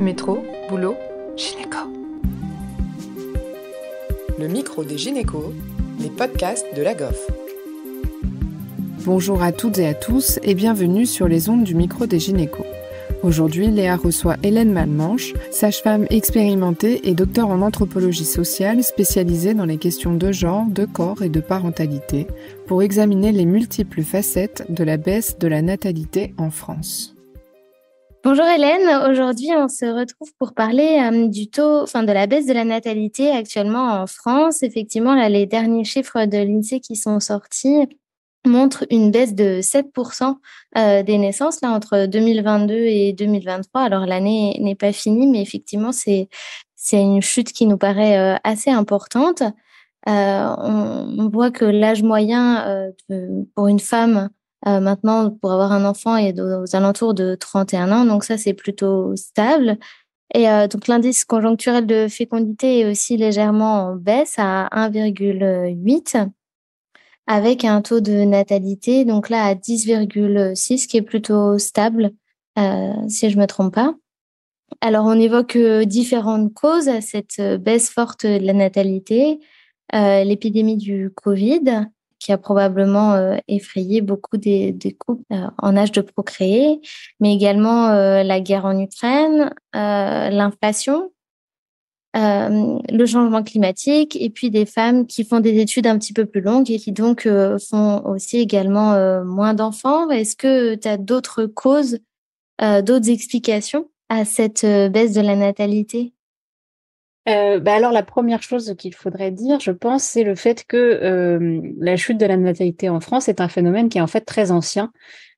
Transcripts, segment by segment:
Métro, boulot, gynéco. Le micro des gynécos, les podcasts de la GOF. Bonjour à toutes et à tous et bienvenue sur les ondes du micro des gynécos. Aujourd'hui, Léa reçoit Hélène Malmanche, sage-femme expérimentée et docteur en anthropologie sociale spécialisée dans les questions de genre, de corps et de parentalité, pour examiner les multiples facettes de la baisse de la natalité en France. Bonjour Hélène, aujourd'hui on se retrouve pour parler euh, du taux, enfin de la baisse de la natalité actuellement en France. Effectivement, là, les derniers chiffres de l'INSEE qui sont sortis montrent une baisse de 7% euh, des naissances là, entre 2022 et 2023. Alors l'année n'est pas finie, mais effectivement c'est une chute qui nous paraît euh, assez importante. On, voit que l'âge moyen pour une femme euh, maintenant, pour avoir un enfant est aux alentours de 31 ans, donc ça c'est plutôt stable. Et euh, donc l'indice conjoncturel de fécondité est aussi légèrement en baisse à 1,8 avec un taux de natalité donc là à 10,6 qui est plutôt stable euh, si je me trompe pas. Alors on évoque euh, différentes causes à cette euh, baisse forte de la natalité, l'épidémie du Covid, qui a probablement euh, effrayé beaucoup des, couples euh, en âge de procréer, mais également euh, la guerre en Ukraine, l'inflation, le changement climatique, et puis des femmes qui font des études un petit peu plus longues et qui donc font aussi également moins d'enfants. Est-ce que tu as d'autres causes, d'autres explications à cette baisse de la natalité euh, bah, alors la première chose qu'il faudrait dire, je pense, c'est le fait que euh, la chute de la natalité en France est un phénomène qui est en fait très ancien.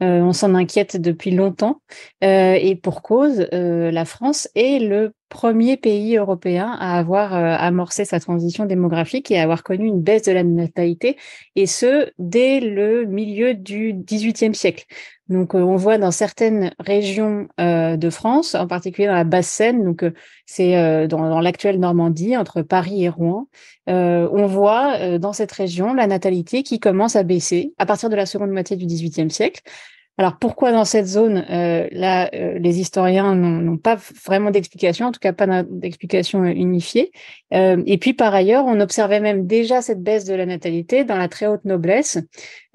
Euh, on s'en inquiète depuis longtemps et pour cause, la France est le premier pays européen à avoir amorcé sa transition démographique et à avoir connu une baisse de la natalité, et ce, dès le milieu du XVIIIe siècle. Donc, euh, on voit dans certaines régions euh, de France, en particulier dans la Basse-Seine, donc euh, c'est dans, dans l'actuelle Normandie, entre Paris et Rouen, on voit dans cette région la natalité qui commence à baisser à partir de la seconde moitié du XVIIIe siècle. Alors pourquoi dans cette zone, là, les historiens n'ont pas vraiment d'explication, en tout cas pas d'explication unifiée. et puis par ailleurs, on observait même déjà cette baisse de la natalité dans la très haute noblesse,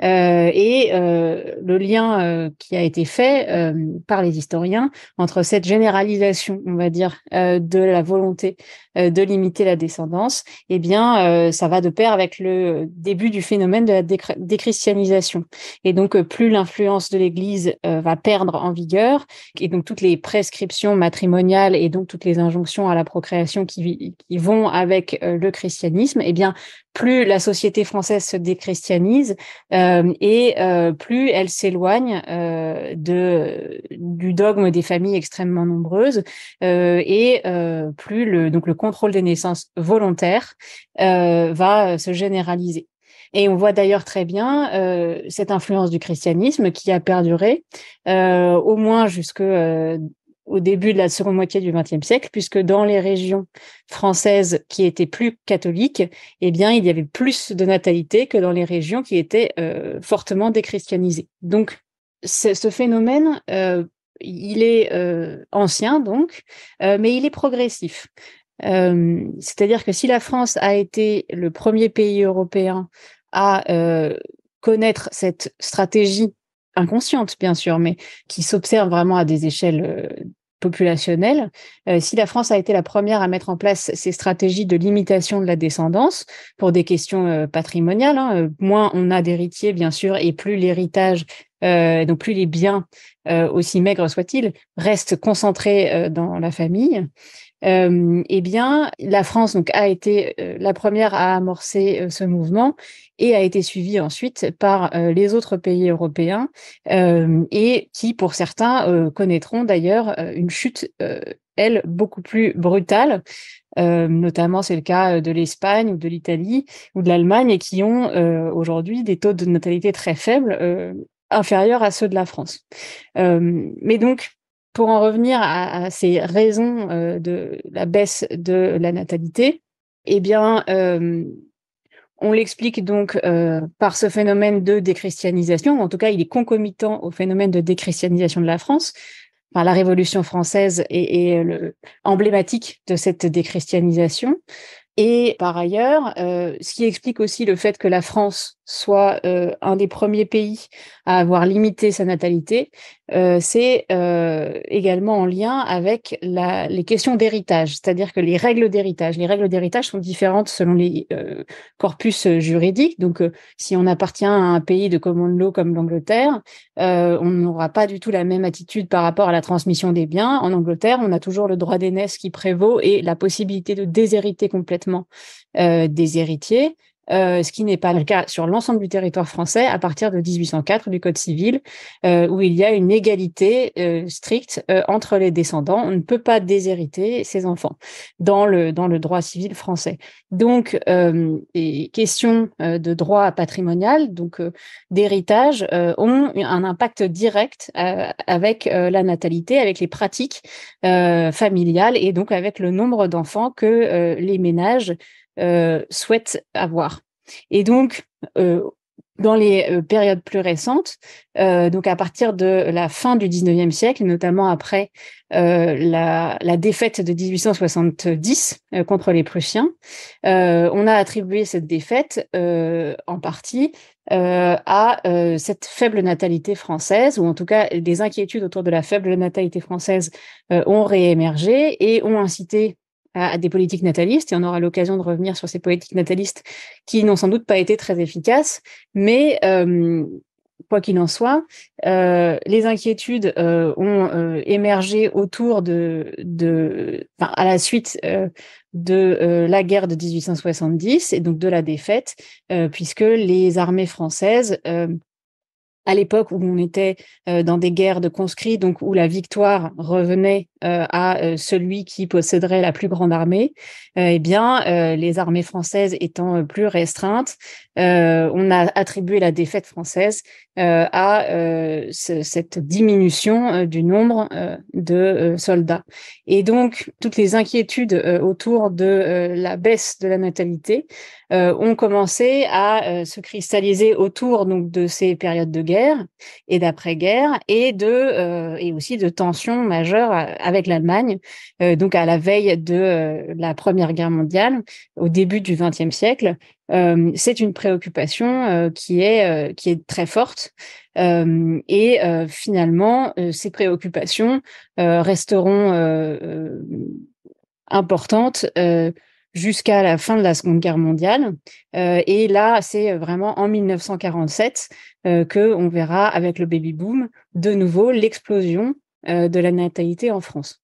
euh, et euh, le lien euh, qui a été fait par les historiens entre cette généralisation, on va dire, de la volonté de limiter la descendance, eh bien, ça va de pair avec le début du phénomène de la déchristianisation. Et donc, plus l'influence de l'Église va perdre en vigueur, et donc toutes les prescriptions matrimoniales et donc toutes les injonctions à la procréation qui, qui vont avec le christianisme, eh bien, plus la société française se déchristianise euh, et euh, plus elle s'éloigne euh, de du dogme des familles extrêmement nombreuses et plus le donc le contrôle des naissances volontaires va se généraliser. Et on voit d'ailleurs très bien cette influence du christianisme qui a perduré au moins jusque au début de la seconde moitié du XXe siècle, puisque dans les régions françaises qui étaient plus catholiques, eh bien, il y avait plus de natalité que dans les régions qui étaient euh, fortement déchristianisées. Donc, ce phénomène, euh, il est euh, ancien, donc, mais il est progressif. C'est-à-dire que si la France a été le premier pays européen à connaître cette stratégie Inconsciente, bien sûr, mais qui s'observe vraiment à des échelles euh, populationnelles. Euh, si la France a été la première à mettre en place ces stratégies de limitation de la descendance pour des questions euh, patrimoniales, hein, moins on a d'héritiers, bien sûr, et plus l'héritage, donc plus les biens, aussi maigres soient-ils, restent concentrés dans la famille, euh, eh bien, la France donc a été euh, la première à amorcer euh, ce mouvement et a été suivie ensuite par euh, les autres pays européens et qui, pour certains, connaîtront d'ailleurs une chute, elle, beaucoup plus brutale. notamment, c'est le cas de l'Espagne ou de l'Italie ou de l'Allemagne et qui ont aujourd'hui des taux de natalité très faibles, inférieurs à ceux de la France. mais donc, pour en revenir à, ces raisons euh, de la baisse de la natalité, eh bien, euh, on l'explique donc euh, par ce phénomène de déchristianisation. En tout cas, il est concomitant au phénomène de déchristianisation de la France. par la Révolution française et emblématique de cette déchristianisation. Et par ailleurs, ce qui explique aussi le fait que la France soit un des premiers pays à avoir limité sa natalité, euh, c'est euh, également en lien avec les questions d'héritage, c'est-à-dire que les règles d'héritage. Les règles d'héritage sont différentes selon les euh, corpus juridiques. Donc, si on appartient à un pays de common law comme l'Angleterre, on n'aura pas du tout la même attitude par rapport à la transmission des biens. En Angleterre, on a toujours le droit d'aînesse qui prévaut et la possibilité de déshériter complètement des héritiers. Euh, ce qui n'est pas le cas sur l'ensemble du territoire français à partir de 1804 du Code civil, euh, où il y a une égalité euh, stricte entre les descendants. On ne peut pas déshériter ses enfants dans le, dans le droit civil français. Donc, les questions de droit patrimonial, donc d'héritage, ont un impact direct avec la natalité, avec les pratiques familiales et donc avec le nombre d'enfants que les ménages euh, souhaitent avoir. Et donc, euh, dans les euh, périodes plus récentes, donc à partir de la fin du 19e siècle, notamment après la, défaite de 1870 contre les Prussiens, on a attribué cette défaite en partie à cette faible natalité française, ou en tout cas des inquiétudes autour de la faible natalité française ont réémergé et ont incité à, des politiques natalistes, et on aura l'occasion de revenir sur ces politiques natalistes qui n'ont sans doute pas été très efficaces, mais euh, quoi qu'il en soit, euh, les inquiétudes euh, ont émergé autour de, de à la suite de la guerre de 1870 et donc de la défaite, puisque les armées françaises à l'époque où on était euh, dans des guerres de conscrits, donc où la victoire revenait euh, à euh, celui qui posséderait la plus grande armée, eh bien, les armées françaises étant plus restreintes, on a attribué la défaite française euh, à euh, cette diminution euh, du nombre de soldats. Et donc, toutes les inquiétudes autour de la baisse de la natalité ont commencé à se cristalliser autour donc de ces périodes de guerre et d'après-guerre et de et aussi de tensions majeures avec l'Allemagne. donc, à la veille de la Première Guerre mondiale, au début du XXe siècle, c'est une préoccupation qui est qui est très forte et finalement ces préoccupations resteront importantes jusqu'à la fin de la Seconde Guerre mondiale et là c'est vraiment en 1947 que on verra avec le baby boom de nouveau l'explosion de la natalité en France.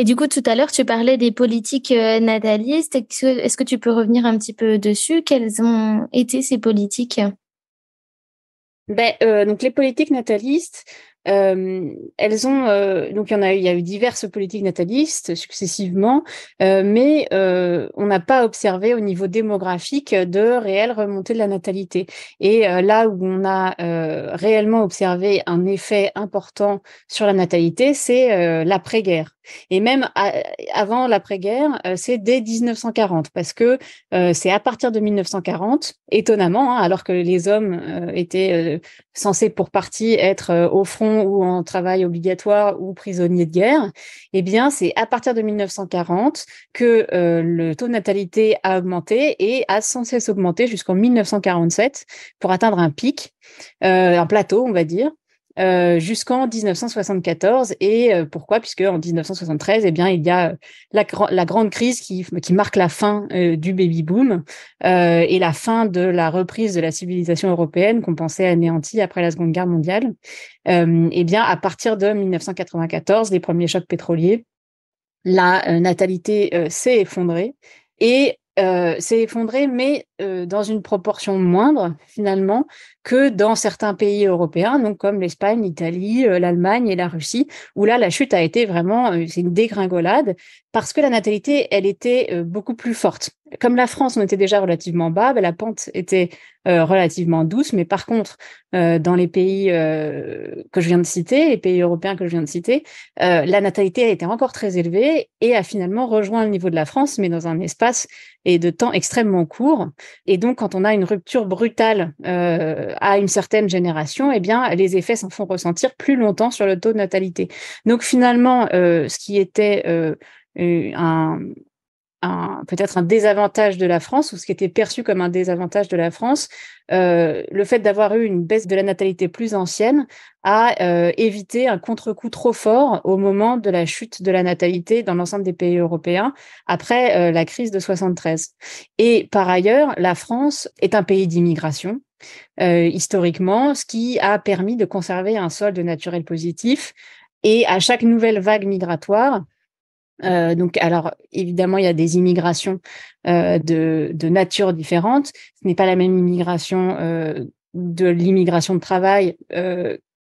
Et du coup, tout à l'heure, tu parlais des politiques euh, natalistes. Est-ce que, tu peux revenir un petit peu dessus Quelles ont été ces politiques ben, euh, donc les politiques natalistes, euh, elles ont euh, donc il y en a il y a eu diverses politiques natalistes successivement, euh, mais on n'a pas observé au niveau démographique de réelle remontée de la natalité. Et là où on a réellement observé un effet important sur la natalité, c'est l'après-guerre. Et même avant l'après-guerre, c'est dès 1940, parce que c'est à partir de 1940, étonnamment, hein, alors que les hommes étaient censé pour partie être euh, au front ou en travail obligatoire ou prisonnier de guerre, eh bien, c'est à partir de 1940 que euh, le taux de natalité a augmenté et a censé s'augmenter jusqu'en 1947 pour atteindre un pic, euh, un plateau, on va dire. Euh, jusqu'en 1974. Et euh, pourquoi Puisque en 1973, eh bien, il y a la, grande crise qui, qui, marque la fin euh, du baby boom et la fin de la reprise de la civilisation européenne qu'on pensait anéantie après la Seconde Guerre mondiale. et eh bien, à partir de 1994, les premiers chocs pétroliers, la natalité s'est effondrée et s'est effondrée, mais euh, dans une proportion moindre finalement que dans certains pays européens, donc comme l'Espagne, l'Italie, euh, l'Allemagne et la Russie, où là la chute a été vraiment euh, c'est une dégringolade parce que la natalité elle était beaucoup plus forte. Comme la France, on était déjà relativement bas, ben, la pente était relativement douce, mais par contre dans les pays que je viens de citer, les pays européens que je viens de citer, la natalité a été encore très élevée et a finalement rejoint le niveau de la France, mais dans un espace et de temps extrêmement court. Et donc, quand on a une rupture brutale euh, à une certaine génération, eh bien, les effets s'en font ressentir plus longtemps sur le taux de natalité. Donc, finalement, euh, ce qui était euh, un, peut-être un désavantage de la France, ou ce qui était perçu comme un désavantage de la France, euh, le fait d'avoir eu une baisse de la natalité plus ancienne a euh, évité un contre-coup trop fort au moment de la chute de la natalité dans l'ensemble des pays européens après euh, la crise de 73. Et par ailleurs, la France est un pays d'immigration. historiquement, ce qui a permis de conserver un solde naturel positif. Et à chaque nouvelle vague migratoire, euh, donc, alors évidemment, il y a des immigrations euh, de, nature différente. Ce n'est pas la même immigration euh, de l'immigration de travail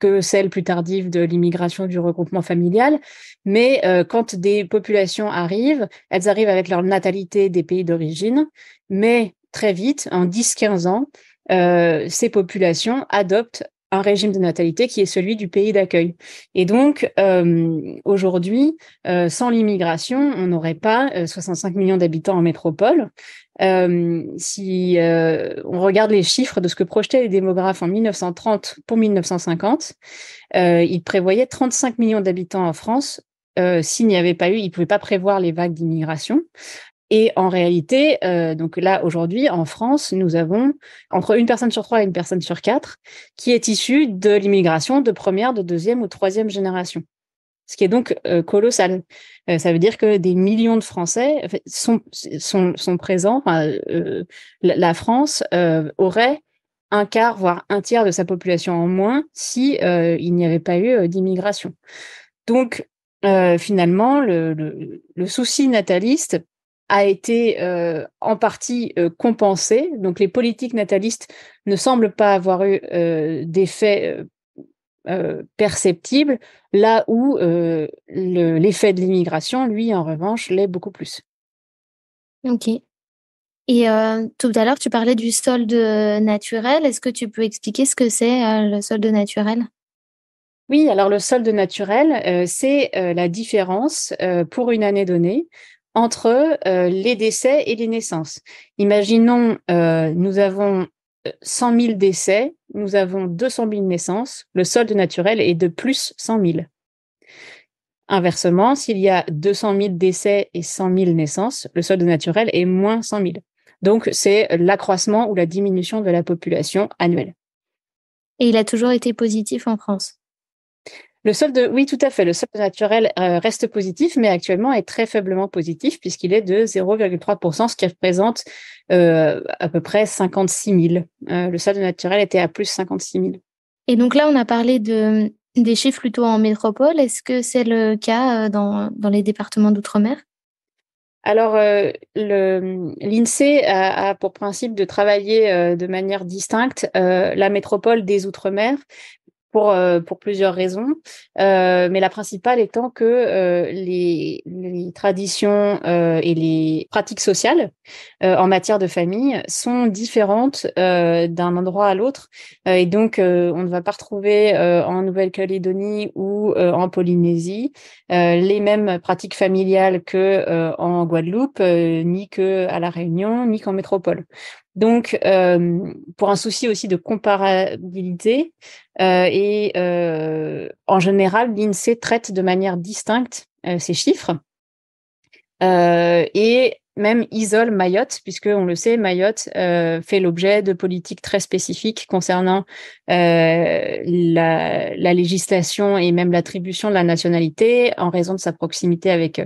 que celle plus tardive de l'immigration du regroupement familial. Mais quand des populations arrivent, elles arrivent avec leur natalité des pays d'origine, mais très vite, en 10-15 ans, ces populations adoptent un régime de natalité qui est celui du pays d'accueil. Et donc, euh, aujourd'hui, euh, sans l'immigration, on n'aurait pas 65 euh, millions d'habitants en métropole. si on regarde les chiffres de ce que projetaient les démographes en 1930 pour 1950, ils prévoyaient 35 millions d'habitants en France s'il n'y avait pas eu, ils ne pouvaient pas prévoir les vagues d'immigration. Et en réalité, euh, donc là, aujourd'hui, en France, nous avons entre une personne sur trois et une personne sur quatre qui est issue de l'immigration de première, de deuxième ou troisième génération. Ce qui est donc euh, colossal. Euh, ça veut dire que des millions de Français sont, sont, sont présents. Euh, la France aurait un quart, voire un tiers de sa population en moins si il n'y avait pas eu d'immigration. Donc, finalement, le, le, le souci nataliste a été euh, en partie euh, compensée. Donc les politiques natalistes ne semblent pas avoir eu euh, d'effet perceptible, là où l'effet de l'immigration, lui, en revanche, l'est beaucoup plus. Ok. Et tout à l'heure, tu parlais du solde naturel. Est-ce que tu peux expliquer ce que c'est le solde naturel oui, alors le solde naturel, c'est la différence pour une année donnée entre euh, les décès et les naissances. Imaginons, euh, nous avons 100 euh, 000 décès, nous avons 200 000 naissances, le solde naturel est de plus 100 000. Inversement, s'il y a 200 000 décès et 100 000 naissances, le solde naturel est moins 100 000. Donc, c'est l'accroissement ou la diminution de la population annuelle. Et il a toujours été positif en France le solde, oui, tout à fait. Le solde naturel euh, reste positif, mais actuellement est très faiblement positif puisqu'il est de 0,3%, ce qui représente euh, à peu près 56 000. Euh, le solde naturel était à plus 56 000. Et donc là, on a parlé des chiffres plutôt en métropole. Est-ce que c'est le cas dans, les départements d'outre-mer alors, l'INSEE a, pour principe de travailler de manière distincte la métropole des Outre-mer, euh, pour, plusieurs raisons, euh, mais la principale étant que euh, les, traditions et les pratiques sociales en matière de famille sont différentes d'un endroit à l'autre. et donc, on ne va pas retrouver en Nouvelle-Calédonie ou en Polynésie les mêmes pratiques familiales que en Guadeloupe, ni que à la Réunion, ni qu'en métropole. Donc, euh, pour un souci aussi de comparabilité, euh, et euh, en général, l'INSEE traite de manière distincte ces chiffres et même isole Mayotte, puisque on le sait, Mayotte fait l'objet de politiques très spécifiques concernant la, la, législation et même l'attribution de la nationalité en raison de sa proximité avec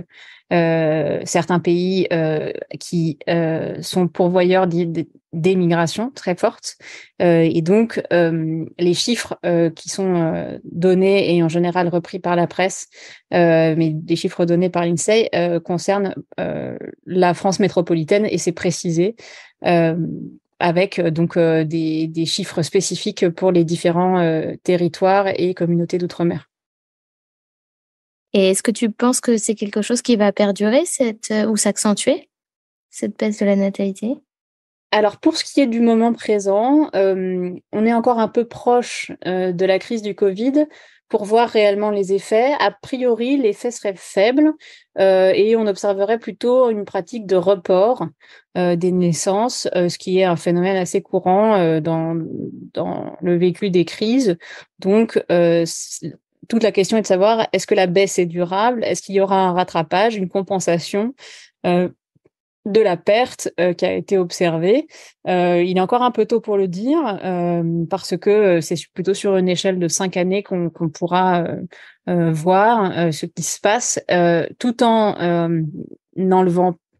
euh, certains pays qui sont pourvoyeurs d'émigration très fortes. et donc, les chiffres qui sont donnés et en général repris par la presse, euh, mais des chiffres donnés par l'INSEE, euh, concernent la France métropolitaine et c'est précisé avec donc des, chiffres spécifiques pour les différents territoires et communautés d'outre-mer est-ce que tu penses que c'est quelque chose qui va perdurer cette, euh, ou s'accentuer, cette baisse de la natalité alors pour ce qui est du moment présent, euh, on est encore un peu proche euh, de la crise du Covid pour voir réellement les effets. A priori, l'effet serait faible et on observerait plutôt une pratique de report des naissances, ce qui est un phénomène assez courant dans, dans le vécu des crises. Donc toute la question est de savoir est-ce que la baisse est durable Est-ce qu'il y aura un rattrapage, une compensation euh, de la perte euh, qui a été observée. Euh, il est encore un peu tôt pour le dire parce que c'est plutôt sur une échelle de cinq années qu'on pourra voir ce qui se passe, tout en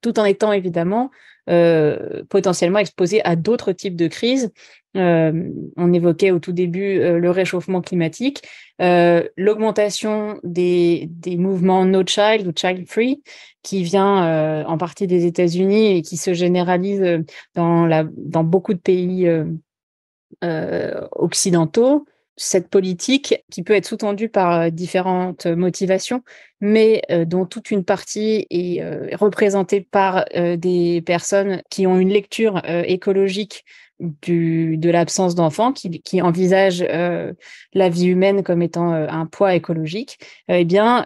tout en étant évidemment euh, potentiellement exposés à d'autres types de crises. Euh, on évoquait au tout début euh, le réchauffement climatique, l'augmentation des, mouvements No Child ou Child Free, qui vient en partie des États-Unis et qui se généralise dans, la, dans beaucoup de pays occidentaux cette politique qui peut être sous-tendue par euh, différentes motivations, mais euh, dont toute une partie est euh, représentée par des personnes qui ont une lecture écologique de l'absence d'enfants, qui, envisagent envisage euh, la vie humaine comme étant euh, un poids écologique, euh, eh bien,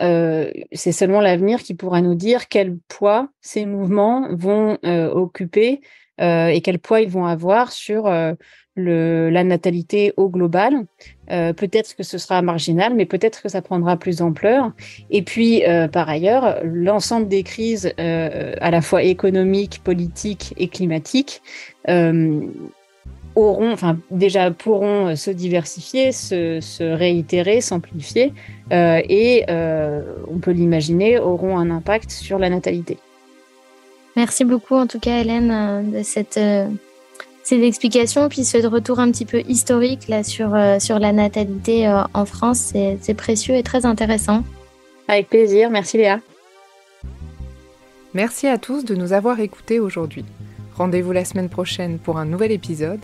c'est seulement l'avenir qui pourra nous dire quel poids ces mouvements vont occuper et quel poids ils vont avoir sur la natalité au global. peut-être que ce sera marginal, mais peut-être que ça prendra plus d'ampleur. Et puis, par ailleurs, l'ensemble des crises, à la fois économiques, politiques et climatiques, auront, enfin déjà pourront euh, se diversifier, se, réitérer, s'amplifier, euh, et euh, on peut l'imaginer, auront un impact sur la natalité. Merci beaucoup en tout cas Hélène de cette, cette explication, puis ce retour un petit peu historique là, sur, sur la natalité en France, c'est précieux et très intéressant. Avec plaisir, merci Léa. Merci à tous de nous avoir écoutés aujourd'hui. Rendez-vous la semaine prochaine pour un nouvel épisode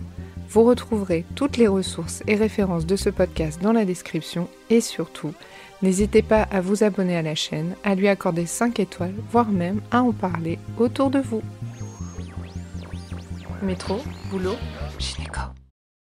vous retrouverez toutes les ressources et références de ce podcast dans la description et surtout, n'hésitez pas à vous abonner à la chaîne, à lui accorder 5 étoiles, voire même à en parler autour de vous. Métro, boulot, gynéco.